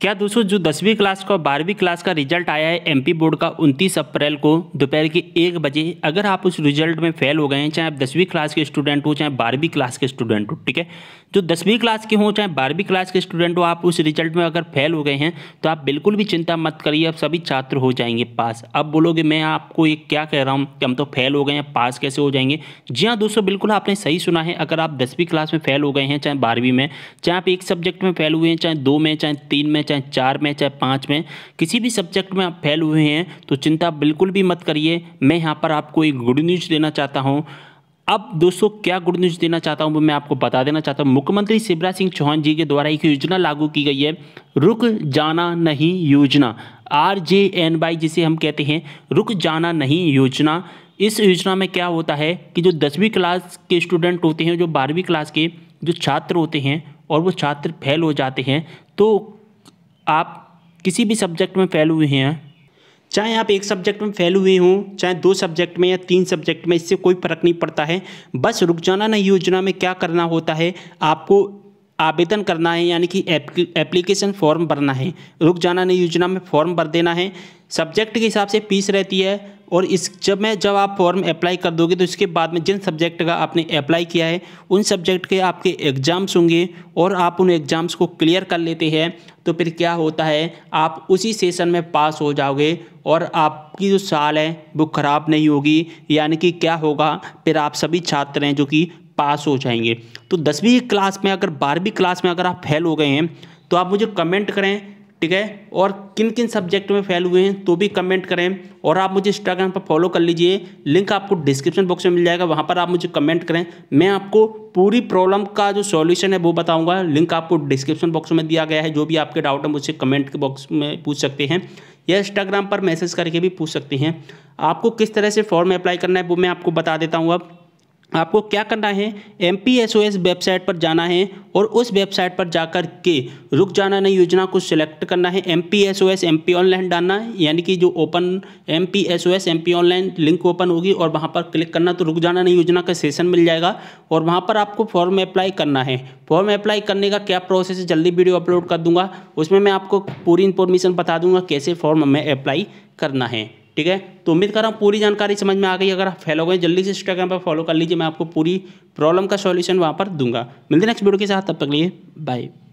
क्या दोस्तों जो दसवीं क्लास का बारहवीं क्लास का रिजल्ट आया है एमपी बोर्ड का 29 अप्रैल को दोपहर के एक बजे अगर आप उस रिजल्ट में फेल हो गए हैं चाहे आप दसवीं क्लास के स्टूडेंट हो चाहे बारहवीं क्लास के स्टूडेंट हो ठीक है जो दसवीं क्लास के हों चाहे बारहवीं क्लास के स्टूडेंट हो आप उस रिजल्ट में अगर फेल हो गए हैं तो आप बिल्कुल भी चिंता मत करिए आप सभी छात्र हो जाएंगे पास अब बोलोगे मैं आपको ये क्या कह रहा हूँ कि हम तो फेल हो गए हैं पास कैसे हो जाएंगे जी हाँ दोस्तों बिल्कुल आपने सही सुना है अगर आप दसवीं क्लास में फेल हो गए हैं चाहे बारहवीं में चाहे आप एक सब्जेक्ट में फेल हुए हैं चाहे दो में चाहे तीन में चाहे चार में चाहे पाँच में किसी भी सब्जेक्ट में आप फेल हुए हैं तो चिंता बिल्कुल भी मत करिए मैं यहाँ पर आपको एक गुड न्यूज़ देना चाहता हूँ अब दोस्तों क्या गुड न्यूज़ देना चाहता हूँ वो मैं आपको बता देना चाहता हूँ मुख्यमंत्री शिवराज सिंह चौहान जी के द्वारा एक योजना लागू की गई है रुक जाना नहीं योजना आर जे एन बाई जिसे हम कहते हैं रुक जाना नहीं योजना इस योजना में क्या होता है कि जो दसवीं क्लास के स्टूडेंट होते हैं जो बारहवीं क्लास के जो छात्र होते हैं और वो छात्र फेल हो जाते हैं तो आप किसी भी सब्जेक्ट में फेल हुए हैं चाहे आप एक सब्जेक्ट में फेल हुए हों चाहे दो सब्जेक्ट में या तीन सब्जेक्ट में इससे कोई फर्क नहीं पड़ता है बस रुक जाना नहीं योजना में क्या करना होता है आपको आवेदन करना है यानी कि एप्लीकेशन फॉर्म भरना है रुक जाना नहीं योजना में फॉर्म भर देना है सब्जेक्ट के हिसाब से फीस रहती है और इस जब मैं जब आप फॉर्म अप्लाई कर दोगे तो इसके बाद में जिन सब्जेक्ट का आपने अप्लाई किया है उन सब्जेक्ट के आपके एग्ज़ाम्स होंगे और आप उन एग्ज़ाम्स को क्लियर कर लेते हैं तो फिर क्या होता है आप उसी सेशन में पास हो जाओगे और आपकी जो साल है वो ख़राब नहीं होगी यानी कि क्या होगा फिर आप सभी छात्र हैं जो कि पास हो जाएंगे तो दसवीं क्लास में अगर बारहवीं क्लास में अगर आप फेल हो गए हैं तो आप मुझे कमेंट करें ठीक है और किन किन सब्जेक्ट में फेल हुए हैं तो भी कमेंट करें और आप मुझे इंस्टाग्राम पर फॉलो कर लीजिए लिंक आपको डिस्क्रिप्शन बॉक्स में मिल जाएगा वहाँ पर आप मुझे कमेंट करें मैं आपको पूरी प्रॉब्लम का जो सॉल्यूशन है वो बताऊंगा लिंक आपको डिस्क्रिप्शन बॉक्स में दिया गया है जो भी आपके डाउट है मुझसे कमेंट के बॉक्स में पूछ सकते हैं या इंस्टाग्राम पर मैसेज करके भी पूछ सकते हैं आपको किस तरह से फॉर्म अप्लाई करना है वो मैं आपको बता देता हूँ अब आपको क्या करना है एम वेबसाइट पर जाना है और उस वेबसाइट पर जाकर के रुक जाना नहीं योजना को सिलेक्ट करना है M P S O S M P online डालना है यानी कि जो open M P S O S M P online link open होगी और वहाँ पर क्लिक करना तो रुक जाना नहीं योजना का सेशन मिल जाएगा और वहाँ पर आपको फॉर्म अप्लाई करना है फॉर्म अप्लाई करने का क्या प्रोसेस है जल्दी वीडियो अपलोड कर दूंगा उसमें मैं आपको पूरी इन्फॉर्मेशन बता दूंगा कैसे फॉर्म में अप्लाई करना है ठीक है तो उम्मीद कर रहा हूँ पूरी जानकारी समझ में आ गई अगर आप फैलो गए जल्दी से इंस्टाग्राम पर फॉलो कर लीजिए मैं आपको पूरी प्रॉब्लम का सॉल्यूशन वहाँ पर दूंगा मिलते नेक्स्ट वीडियो के साथ तब तक लिए बाय